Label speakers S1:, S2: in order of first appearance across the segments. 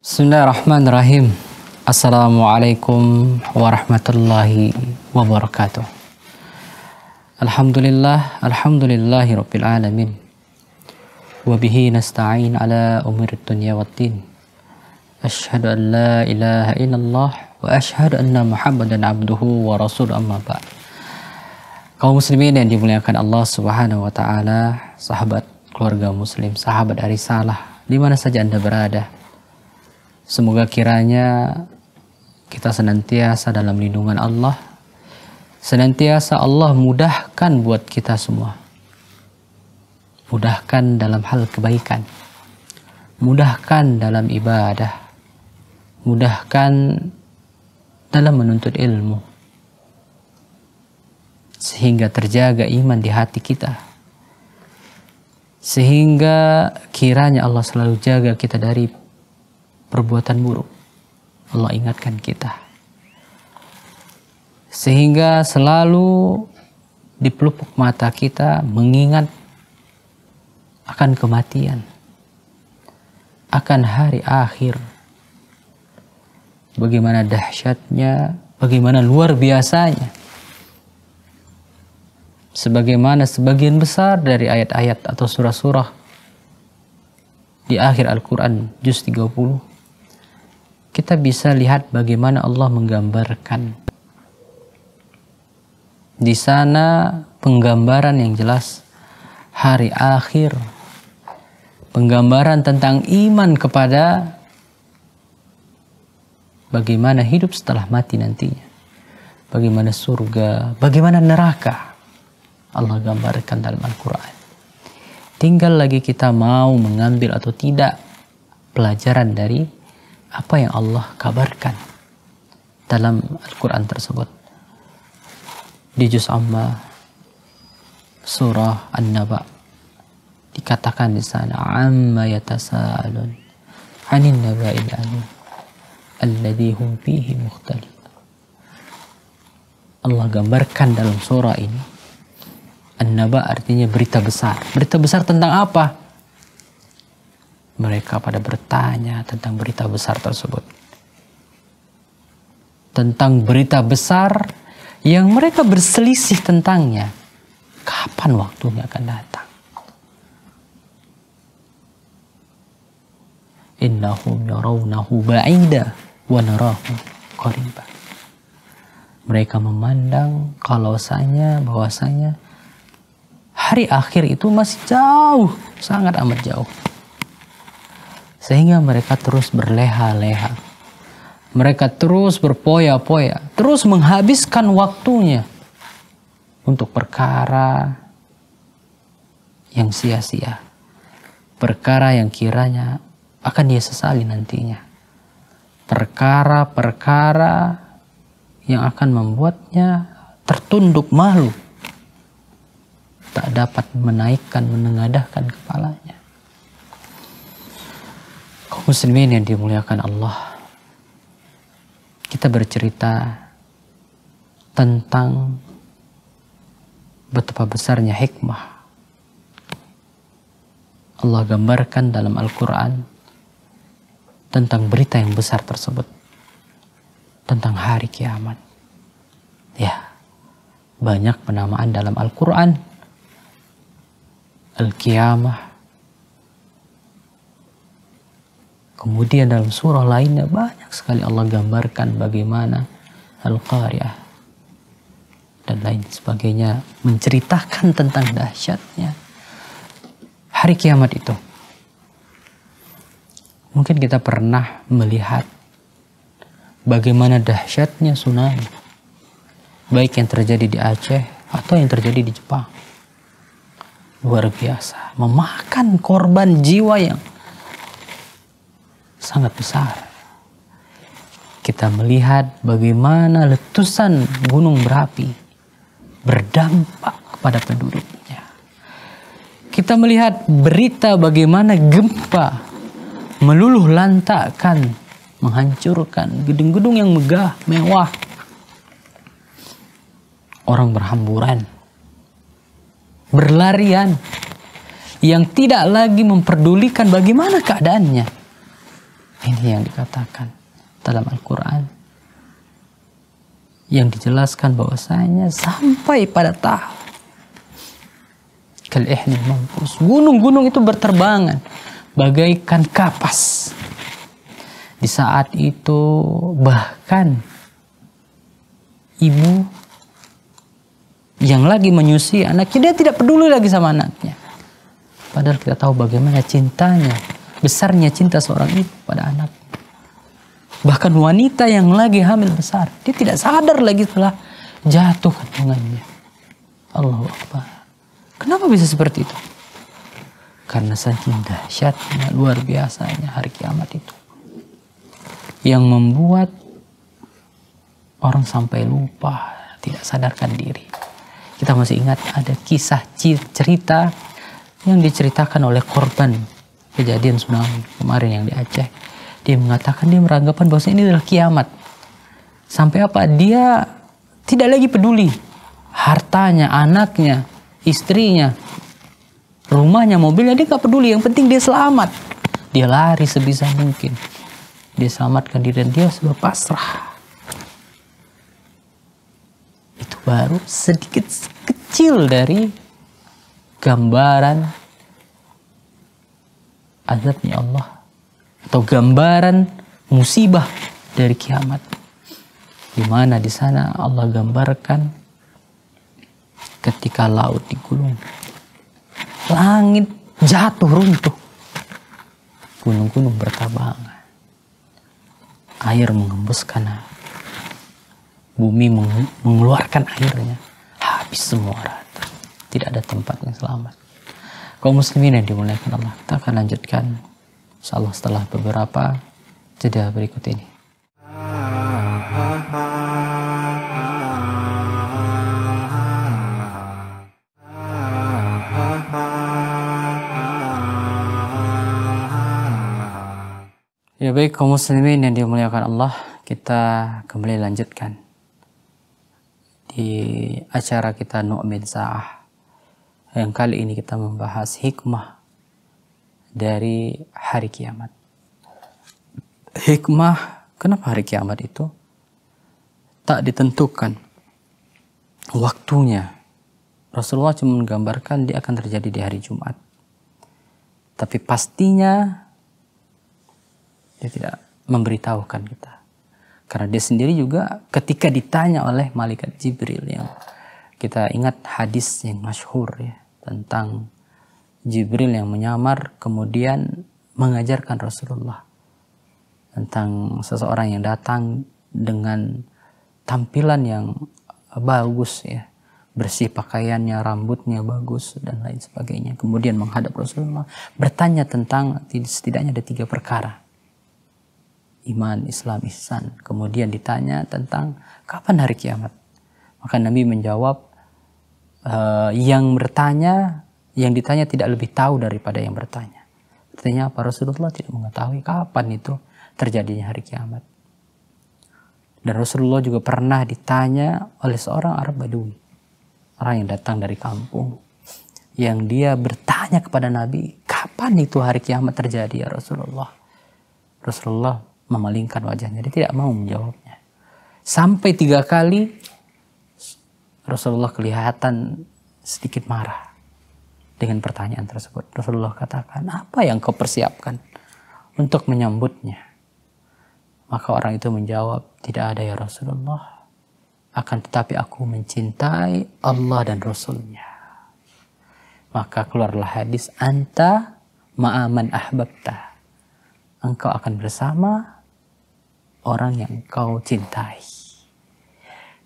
S1: Bismillahirrahmanirrahim. Assalamualaikum warahmatullahi wabarakatuh. Alhamdulillah, alhamdulillahi rabbil alamin. Wabihi nasta'in ala umur dunia wa din. Ashadu an la ilaha illallah, wa ashadu anna Muhammadan abduhu wa rasul amma ba' Kaum muslimin yang dimuliakan Allah Subhanahu wa taala, sahabat keluarga muslim, sahabat dari salah, di mana saja Anda berada. Semoga kiranya kita senantiasa dalam lindungan Allah. Senantiasa Allah mudahkan buat kita semua. Mudahkan dalam hal kebaikan. Mudahkan dalam ibadah mudahkan dalam menuntut ilmu sehingga terjaga iman di hati kita sehingga kiranya Allah selalu jaga kita dari perbuatan buruk Allah ingatkan kita sehingga selalu di pelupuk mata kita mengingat akan kematian akan hari akhir bagaimana dahsyatnya, bagaimana luar biasanya. Sebagaimana sebagian besar dari ayat-ayat atau surah-surah di akhir Al-Quran, Juz 30, kita bisa lihat bagaimana Allah menggambarkan. Di sana penggambaran yang jelas hari akhir, penggambaran tentang iman kepada bagaimana hidup setelah mati nantinya, bagaimana surga, bagaimana neraka. Allah gambarkan dalam Al-Quran. Tinggal lagi kita mau mengambil atau tidak pelajaran dari apa yang Allah kabarkan dalam Al-Quran tersebut. Di Juz Amma, Surah An-Naba, dikatakan di sana, Amma yatasa'alun, Anin naba'il alim. Allah gambarkan dalam surah ini an artinya berita besar. Berita besar tentang apa? Mereka pada bertanya tentang berita besar tersebut. Tentang berita besar yang mereka berselisih tentangnya. Kapan waktunya akan datang? Innahum yarawnahu ba'ida wanarahu qariba. Mereka memandang kalau sanya bahwasanya hari akhir itu masih jauh, sangat amat jauh. Sehingga mereka terus berleha-leha. Mereka terus berpoya-poya, terus menghabiskan waktunya untuk perkara yang sia-sia. Perkara yang kiranya akan dia sesali nantinya perkara-perkara yang akan membuatnya tertunduk malu tak dapat menaikkan menengadahkan kepalanya Kau muslimin yang dimuliakan Allah kita bercerita tentang betapa besarnya hikmah Allah gambarkan dalam Al-Quran tentang berita yang besar tersebut tentang hari kiamat. Ya, banyak penamaan dalam Al-Quran. Al-Qiyamah. Kemudian dalam surah lainnya banyak sekali Allah gambarkan bagaimana Al-Qari'ah dan lain sebagainya menceritakan tentang dahsyatnya hari kiamat itu. Mungkin kita pernah melihat bagaimana dahsyatnya tsunami. Baik yang terjadi di Aceh atau yang terjadi di Jepang. Luar biasa. Memakan korban jiwa yang sangat besar. Kita melihat bagaimana letusan gunung berapi berdampak kepada penduduknya. Kita melihat berita bagaimana gempa meluluh lantakan, menghancurkan gedung-gedung yang megah, mewah. Orang berhamburan, berlarian, yang tidak lagi memperdulikan bagaimana keadaannya. Ini yang dikatakan dalam Al-Quran. Yang dijelaskan bahwasanya sampai pada tahap. kal Gunung-gunung itu berterbangan bagaikan kapas. Di saat itu bahkan ibu yang lagi menyusui anaknya dia tidak peduli lagi sama anaknya. Padahal kita tahu bagaimana cintanya, besarnya cinta seorang ibu pada anak. Bahkan wanita yang lagi hamil besar, dia tidak sadar lagi setelah jatuh kandungannya. Allah Akbar. Kenapa bisa seperti itu? karena saking dahsyatnya luar biasanya hari kiamat itu yang membuat orang sampai lupa tidak sadarkan diri kita masih ingat ada kisah cerita yang diceritakan oleh korban kejadian tsunami kemarin yang di Aceh dia mengatakan dia meranggapan bahwa ini adalah kiamat sampai apa dia tidak lagi peduli hartanya anaknya istrinya rumahnya, mobilnya dia nggak peduli. Yang penting dia selamat. Dia lari sebisa mungkin. Dia selamatkan diri dan dia sudah pasrah. Itu baru sedikit kecil dari gambaran azabnya Allah atau gambaran musibah dari kiamat. Di mana di sana Allah gambarkan ketika laut digulung langit jatuh runtuh, gunung-gunung bertabangan, air mengembus karena bumi mengeluarkan airnya, habis semua rata, tidak ada tempat yang selamat. Kau muslimin yang dimuliakan Allah, kita akan lanjutkan, Insya Allah setelah beberapa jeda berikut ini. Baik kaum muslimin yang dimuliakan Allah, kita kembali lanjutkan di acara kita Nu'min Sa'ah. Yang kali ini kita membahas hikmah dari hari kiamat. Hikmah, kenapa hari kiamat itu? Tak ditentukan waktunya. Rasulullah cuma menggambarkan dia akan terjadi di hari Jumat. Tapi pastinya dia tidak memberitahukan kita. Karena dia sendiri juga ketika ditanya oleh malaikat Jibril yang kita ingat hadis yang masyhur ya tentang Jibril yang menyamar kemudian mengajarkan Rasulullah tentang seseorang yang datang dengan tampilan yang bagus ya bersih pakaiannya, rambutnya bagus dan lain sebagainya. Kemudian menghadap Rasulullah bertanya tentang setidaknya ada tiga perkara iman, Islam, ihsan. Kemudian ditanya tentang kapan hari kiamat. Maka Nabi menjawab, e, yang bertanya, yang ditanya tidak lebih tahu daripada yang bertanya. Artinya apa? Rasulullah tidak mengetahui kapan itu terjadinya hari kiamat. Dan Rasulullah juga pernah ditanya oleh seorang Arab Badui. Orang yang datang dari kampung. Yang dia bertanya kepada Nabi, kapan itu hari kiamat terjadi ya Rasulullah? Rasulullah memalingkan wajahnya. Dia tidak mau menjawabnya. Sampai tiga kali Rasulullah kelihatan sedikit marah dengan pertanyaan tersebut. Rasulullah katakan, apa yang kau persiapkan untuk menyambutnya? Maka orang itu menjawab, tidak ada ya Rasulullah. Akan tetapi aku mencintai Allah dan Rasulnya. Maka keluarlah hadis, anta ma'aman ahbabta engkau akan bersama orang yang kau cintai.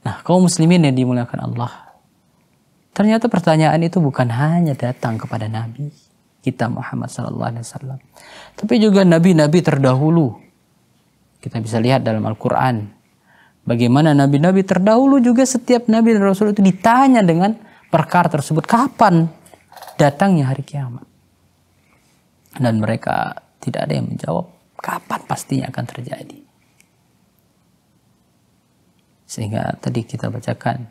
S1: Nah, kaum muslimin yang dimuliakan Allah. Ternyata pertanyaan itu bukan hanya datang kepada Nabi kita Muhammad Sallallahu Alaihi Wasallam, tapi juga nabi-nabi terdahulu. Kita bisa lihat dalam Al-Quran bagaimana nabi-nabi terdahulu juga setiap nabi dan rasul itu ditanya dengan perkara tersebut kapan datangnya hari kiamat dan mereka tidak ada yang menjawab kapan pastinya akan terjadi sehingga tadi kita bacakan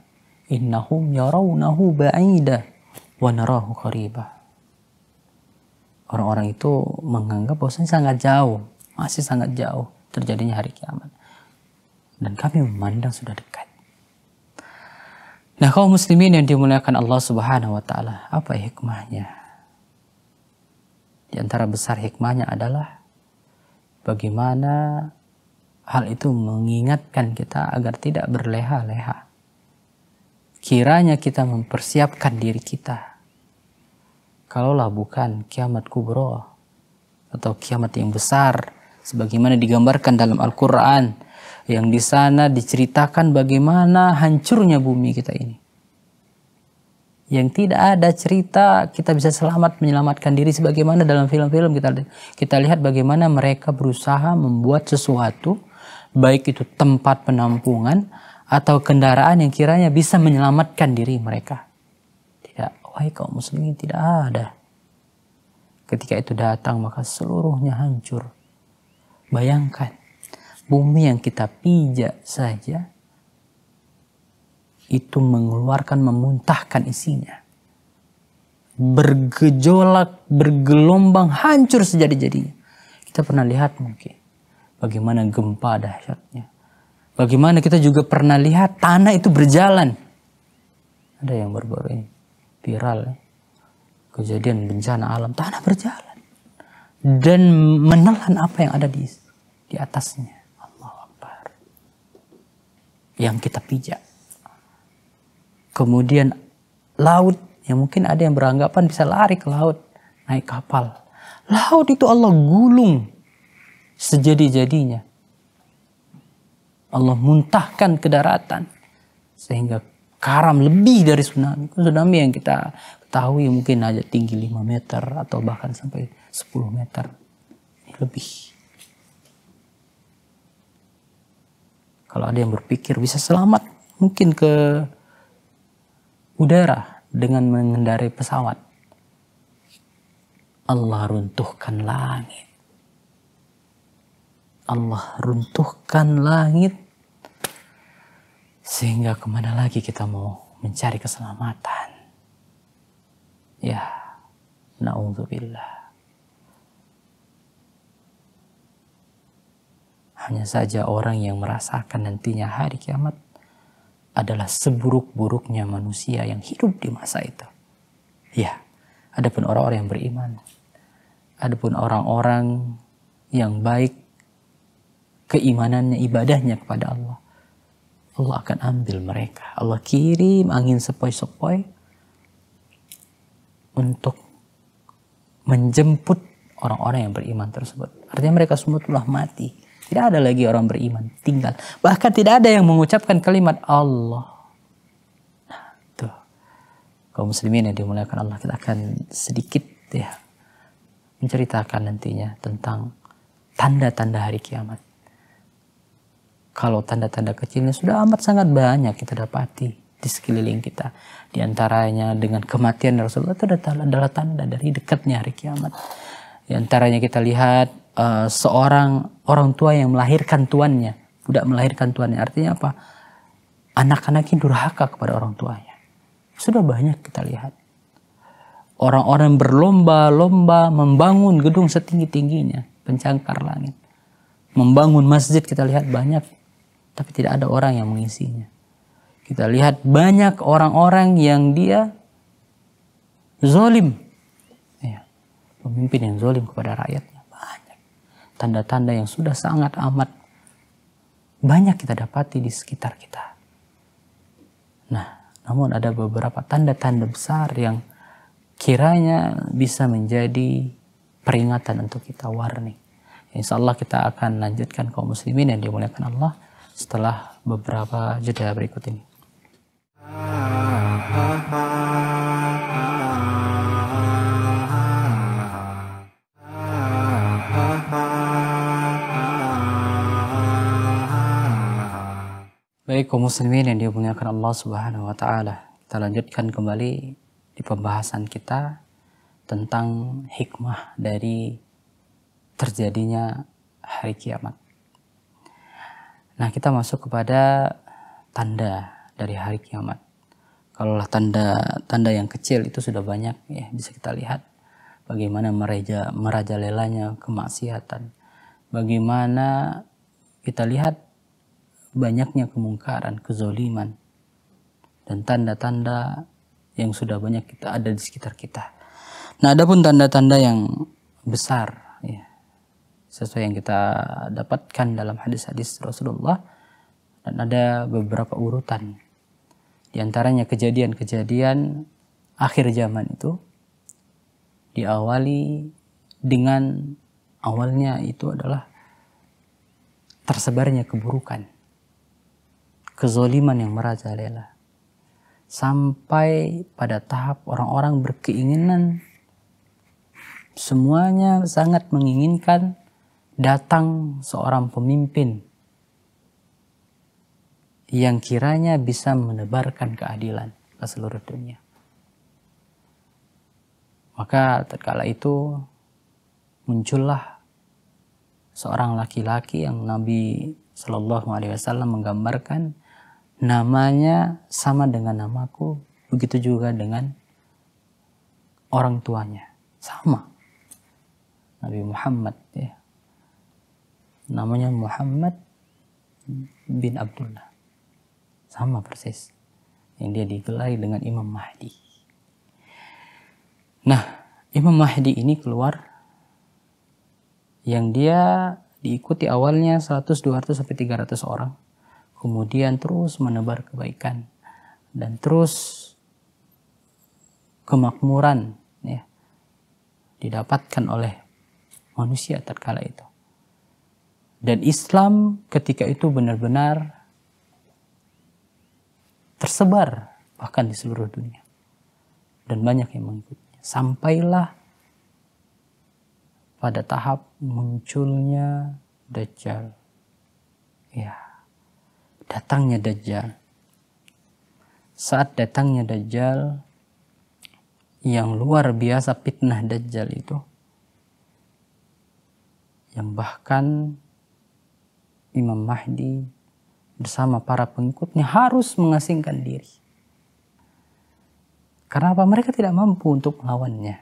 S1: innahum yarawnahu ba'ida wa narahu qaribah. Orang-orang itu menganggap bahwasanya sangat jauh, masih sangat jauh terjadinya hari kiamat. Dan kami memandang sudah dekat. Nah, kaum muslimin yang dimuliakan Allah Subhanahu wa taala, apa hikmahnya? Di antara besar hikmahnya adalah bagaimana Hal itu mengingatkan kita agar tidak berleha-leha. Kiranya kita mempersiapkan diri kita. Kalaulah bukan kiamat kubro atau kiamat yang besar sebagaimana digambarkan dalam Al-Qur'an yang di sana diceritakan bagaimana hancurnya bumi kita ini. Yang tidak ada cerita kita bisa selamat menyelamatkan diri sebagaimana dalam film-film kita kita lihat bagaimana mereka berusaha membuat sesuatu baik itu tempat penampungan atau kendaraan yang kiranya bisa menyelamatkan diri mereka. Tidak, wahai kaum muslimin tidak ada. Ketika itu datang maka seluruhnya hancur. Bayangkan, bumi yang kita pijak saja itu mengeluarkan memuntahkan isinya. Bergejolak, bergelombang, hancur sejadi-jadinya. Kita pernah lihat mungkin Bagaimana gempa dahsyatnya. Bagaimana kita juga pernah lihat tanah itu berjalan. Ada yang baru-baru ini viral. Ya. Kejadian bencana alam, tanah berjalan. Dan menelan apa yang ada di, di atasnya. Allah Akbar. Yang kita pijak. Kemudian laut yang mungkin ada yang beranggapan bisa lari ke laut, naik kapal. Laut itu Allah gulung sejadi-jadinya. Allah muntahkan ke daratan sehingga karam lebih dari tsunami. Tsunami yang kita ketahui mungkin hanya tinggi 5 meter atau bahkan sampai 10 meter lebih. Kalau ada yang berpikir bisa selamat mungkin ke udara dengan mengendarai pesawat. Allah runtuhkan langit Allah runtuhkan langit sehingga kemana lagi kita mau mencari keselamatan ya na'udzubillah hanya saja orang yang merasakan nantinya hari kiamat adalah seburuk-buruknya manusia yang hidup di masa itu ya adapun orang-orang yang beriman adapun orang-orang yang baik keimanannya, ibadahnya kepada Allah. Allah akan ambil mereka. Allah kirim angin sepoi-sepoi untuk menjemput orang-orang yang beriman tersebut. Artinya mereka semua telah mati. Tidak ada lagi orang beriman, tinggal. Bahkan tidak ada yang mengucapkan kalimat Allah. Nah, tuh. Kaum muslimin yang dimuliakan Allah, kita akan sedikit ya menceritakan nantinya tentang tanda-tanda hari kiamat. Kalau tanda-tanda kecilnya sudah amat sangat banyak kita dapati di sekeliling kita. Di antaranya dengan kematian Rasulullah itu adalah tanda dari dekatnya hari kiamat. Di antaranya kita lihat uh, seorang orang tua yang melahirkan tuannya, tidak melahirkan tuannya. Artinya apa? Anak-anaknya durhaka kepada orang tuanya. Sudah banyak kita lihat. Orang-orang berlomba-lomba membangun gedung setinggi-tingginya, pencangkar langit. Membangun masjid kita lihat banyak tapi tidak ada orang yang mengisinya. Kita lihat banyak orang-orang yang dia zolim. Ya, pemimpin yang zolim kepada rakyatnya. Banyak. Tanda-tanda yang sudah sangat amat banyak kita dapati di sekitar kita. Nah, namun ada beberapa tanda-tanda besar yang kiranya bisa menjadi peringatan untuk kita warning. Insya Allah kita akan lanjutkan kaum muslimin yang dimuliakan Allah setelah beberapa jeda berikut ini. Baik kaum muslimin yang dimuliakan Allah Subhanahu wa taala. Kita lanjutkan kembali di pembahasan kita tentang hikmah dari terjadinya hari kiamat. Nah, kita masuk kepada tanda dari hari kiamat. lah tanda tanda yang kecil itu sudah banyak ya bisa kita lihat bagaimana meraja merajalelanya kemaksiatan. Bagaimana kita lihat banyaknya kemungkaran, kezoliman dan tanda-tanda yang sudah banyak kita ada di sekitar kita. Nah, ada pun tanda-tanda yang besar ya, sesuai yang kita dapatkan dalam hadis-hadis Rasulullah dan ada beberapa urutan di antaranya kejadian-kejadian akhir zaman itu diawali dengan awalnya itu adalah tersebarnya keburukan kezoliman yang merajalela sampai pada tahap orang-orang berkeinginan semuanya sangat menginginkan datang seorang pemimpin yang kiranya bisa menebarkan keadilan ke seluruh dunia. Maka terkala itu muncullah seorang laki-laki yang Nabi Shallallahu Alaihi Wasallam menggambarkan namanya sama dengan namaku, begitu juga dengan orang tuanya sama. Nabi Muhammad ya namanya Muhammad bin Abdullah. Sama persis. Yang dia digelari dengan Imam Mahdi. Nah, Imam Mahdi ini keluar yang dia diikuti awalnya 100, 200, sampai 300 orang. Kemudian terus menebar kebaikan dan terus kemakmuran ya, didapatkan oleh manusia terkala itu. Dan Islam ketika itu benar-benar tersebar bahkan di seluruh dunia. Dan banyak yang mengikutinya. Sampailah pada tahap munculnya Dajjal. Ya, datangnya Dajjal. Saat datangnya Dajjal, yang luar biasa fitnah Dajjal itu, yang bahkan Imam Mahdi bersama para pengikutnya harus mengasingkan diri. Karena apa? Mereka tidak mampu untuk melawannya.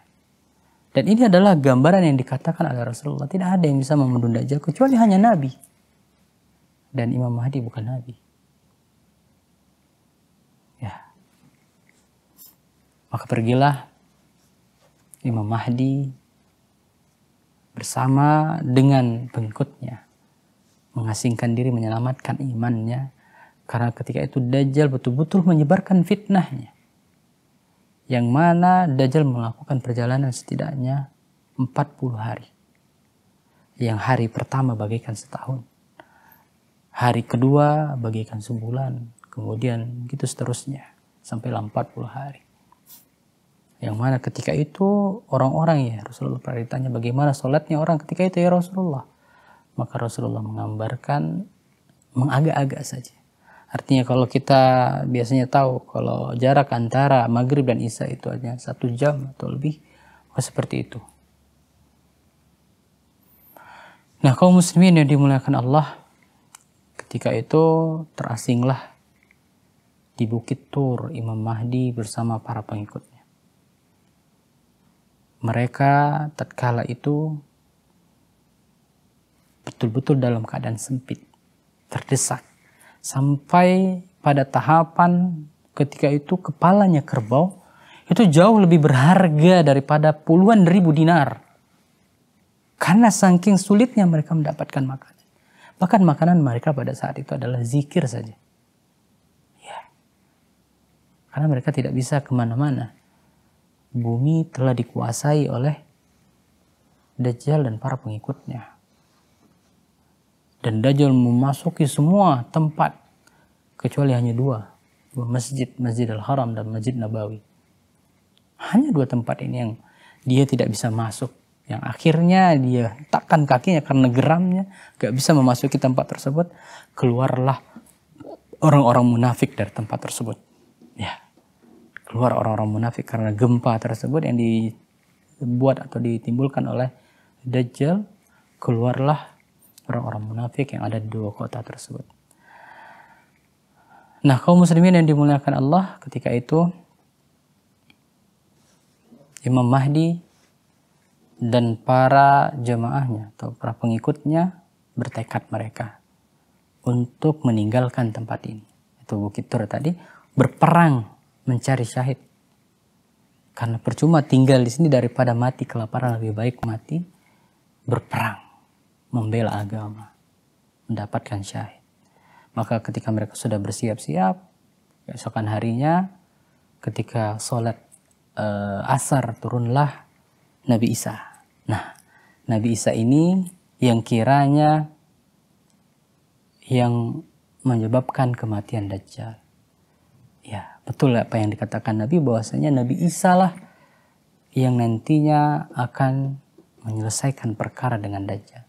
S1: Dan ini adalah gambaran yang dikatakan oleh Rasulullah. Tidak ada yang bisa membunuh Dajjal kecuali hanya Nabi. Dan Imam Mahdi bukan Nabi. Ya. Maka pergilah Imam Mahdi bersama dengan pengikutnya mengasingkan diri, menyelamatkan imannya. Karena ketika itu Dajjal betul-betul menyebarkan fitnahnya. Yang mana Dajjal melakukan perjalanan setidaknya 40 hari. Yang hari pertama bagaikan setahun. Hari kedua bagaikan sebulan. Kemudian gitu seterusnya. Sampai 40 hari. Yang mana ketika itu orang-orang ya Rasulullah pernah ditanya bagaimana sholatnya orang ketika itu ya Rasulullah maka Rasulullah menggambarkan mengagak-agak saja. Artinya kalau kita biasanya tahu kalau jarak antara maghrib dan isya itu hanya satu jam atau lebih, maka seperti itu. Nah kaum muslimin yang dimuliakan Allah, ketika itu terasinglah di Bukit Tur Imam Mahdi bersama para pengikutnya. Mereka tatkala itu betul-betul dalam keadaan sempit, terdesak. Sampai pada tahapan ketika itu kepalanya kerbau itu jauh lebih berharga daripada puluhan ribu dinar. Karena saking sulitnya mereka mendapatkan makanan. Bahkan makanan mereka pada saat itu adalah zikir saja. Ya. Karena mereka tidak bisa kemana-mana. Bumi telah dikuasai oleh Dajjal dan para pengikutnya. Dan Dajjal memasuki semua tempat kecuali hanya dua, dua masjid, Masjid Al-Haram dan Masjid Nabawi. Hanya dua tempat ini yang dia tidak bisa masuk. Yang akhirnya dia takkan kakinya karena geramnya gak bisa memasuki tempat tersebut. Keluarlah orang-orang munafik dari tempat tersebut. Ya, keluar orang-orang munafik karena gempa tersebut yang dibuat atau ditimbulkan oleh Dajjal keluarlah orang-orang munafik yang ada di dua kota tersebut. Nah, kaum muslimin yang dimuliakan Allah ketika itu Imam Mahdi dan para jemaahnya atau para pengikutnya bertekad mereka untuk meninggalkan tempat ini. Itu Bukit Tur tadi berperang mencari syahid. Karena percuma tinggal di sini daripada mati kelaparan lebih baik mati berperang membela agama, mendapatkan syahid. Maka ketika mereka sudah bersiap-siap, keesokan harinya ketika sholat e, asar turunlah Nabi Isa. Nah, Nabi Isa ini yang kiranya yang menyebabkan kematian Dajjal. Ya, betul apa yang dikatakan Nabi bahwasanya Nabi Isa lah yang nantinya akan menyelesaikan perkara dengan Dajjal.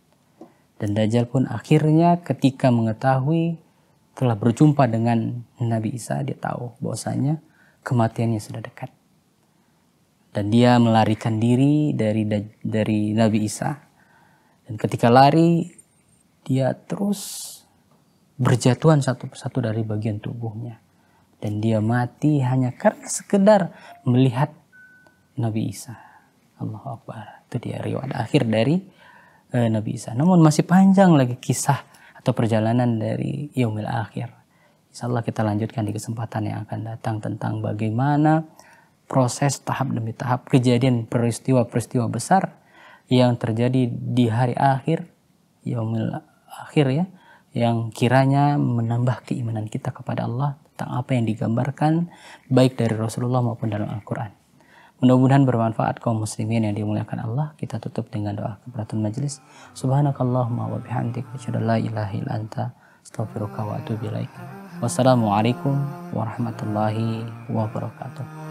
S1: Dan Dajjal pun akhirnya ketika mengetahui telah berjumpa dengan Nabi Isa, dia tahu bahwasanya kematiannya sudah dekat. Dan dia melarikan diri dari dari Nabi Isa. Dan ketika lari, dia terus berjatuhan satu persatu dari bagian tubuhnya. Dan dia mati hanya karena sekedar melihat Nabi Isa. Allahu Akbar. Itu dia riwayat akhir dari eh, Nabi Isa. Namun masih panjang lagi kisah atau perjalanan dari Yomil akhir. Insya Allah kita lanjutkan di kesempatan yang akan datang tentang bagaimana proses tahap demi tahap kejadian peristiwa-peristiwa besar yang terjadi di hari akhir, Yomil akhir ya, yang kiranya menambah keimanan kita kepada Allah tentang apa yang digambarkan baik dari Rasulullah maupun dalam Al-Quran. Mudah-mudahan bermanfaat kaum muslimin yang dimuliakan Allah. Kita tutup dengan doa keberatan majelis. Subhanakallahumma wa bihamdika asyhadu an la ilaha illa anta astaghfiruka wa atubu ilaik. Wassalamualaikum warahmatullahi wabarakatuh.